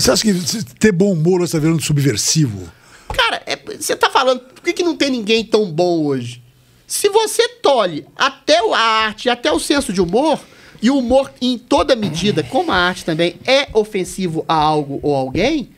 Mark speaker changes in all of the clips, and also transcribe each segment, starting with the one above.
Speaker 1: Você acha que ter bom humor está virando subversivo? Cara, é, você tá falando, por que, que não tem ninguém tão bom hoje? Se você tolhe até a arte, até o senso de humor, e o humor em toda medida, como a arte também, é ofensivo a algo ou alguém,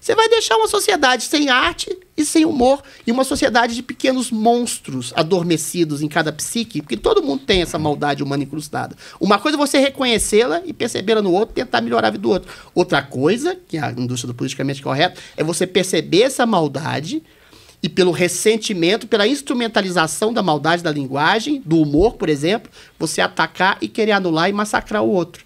Speaker 1: você vai deixar uma sociedade sem arte e sem humor, e uma sociedade de pequenos monstros adormecidos em cada psique, porque todo mundo tem essa maldade humana incrustada. Uma coisa é você reconhecê-la e percebê-la no outro, tentar melhorar a vida do outro. Outra coisa, que é a indústria do politicamente correto, é você perceber essa maldade e pelo ressentimento, pela instrumentalização da maldade da linguagem, do humor, por exemplo, você atacar e querer anular e massacrar o outro.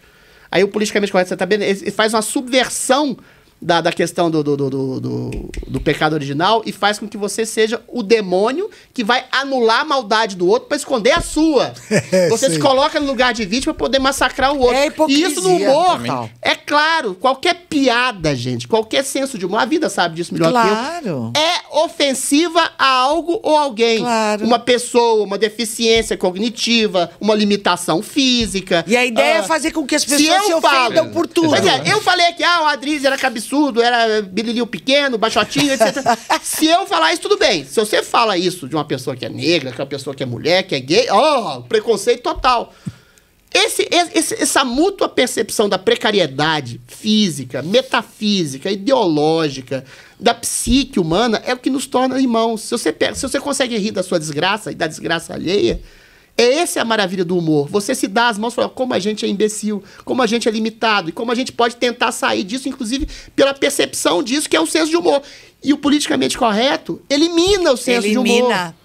Speaker 1: Aí o politicamente correto, você tá vendo, ele faz uma subversão da, da questão do do, do, do, do, pecado original e faz com que você seja o demônio que vai anular a maldade do outro para esconder a sua. É, você sim. se coloca no lugar de vítima para poder massacrar o outro. É e isso no humor, também. é claro, qualquer piada, gente, qualquer senso de humor, a vida sabe disso melhor claro. que eu. É ofensiva a algo ou alguém. Claro. Uma pessoa, uma deficiência cognitiva, uma limitação física. E a ideia é ah, é fazer com que as pessoas se, se ofendam falo, por tudo. Mas é, eu falei que ah, o Adriz era cabeçudo, era bililinho pequeno, baixotinho, etc. se eu falar isso, tudo bem. Se você fala isso de uma pessoa que é negra, que é uma pessoa que é mulher, que é gay, ó, oh, preconceito total. Esse, esse, essa mútua percepção da precariedade física, metafísica, ideológica, da psique humana é o que nos torna irmãos. Se você, se você consegue rir da sua desgraça e da desgraça alheia, é essa a maravilha do humor. Você se dá as mãos e fala como a gente é imbecil, como a gente é limitado e como a gente pode tentar sair disso, inclusive pela percepção disso, que é o senso de humor. E o politicamente correto elimina o senso elimina. de humor.